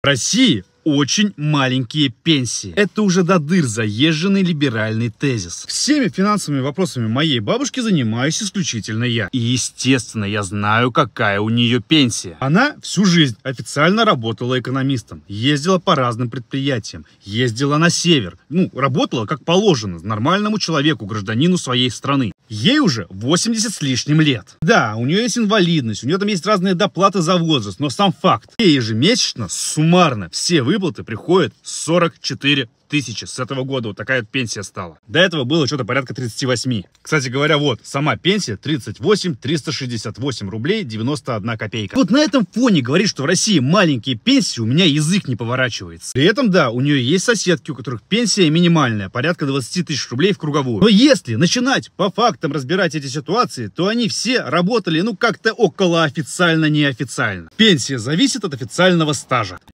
В России очень маленькие пенсии. Это уже до дыр заезженный либеральный тезис. Всеми финансовыми вопросами моей бабушки занимаюсь исключительно я. И естественно, я знаю, какая у нее пенсия. Она всю жизнь официально работала экономистом, ездила по разным предприятиям, ездила на север. Ну, работала как положено, нормальному человеку, гражданину своей страны. Ей уже 80 с лишним лет. Да, у нее есть инвалидность, у нее там есть разные доплаты за возраст, но сам факт. Ей ежемесячно суммарно все выплаты приходят 44 тысячи. С этого года вот такая вот пенсия стала. До этого было что-то порядка 38. Кстати говоря, вот, сама пенсия 38 368 рублей 91 копейка. Вот на этом фоне говорит, что в России маленькие пенсии, у меня язык не поворачивается. При этом, да, у нее есть соседки, у которых пенсия минимальная, порядка 20 тысяч рублей в круговую. Но если начинать по фактам разбирать эти ситуации, то они все работали, ну, как-то около официально-неофициально. Пенсия зависит от официального стажа.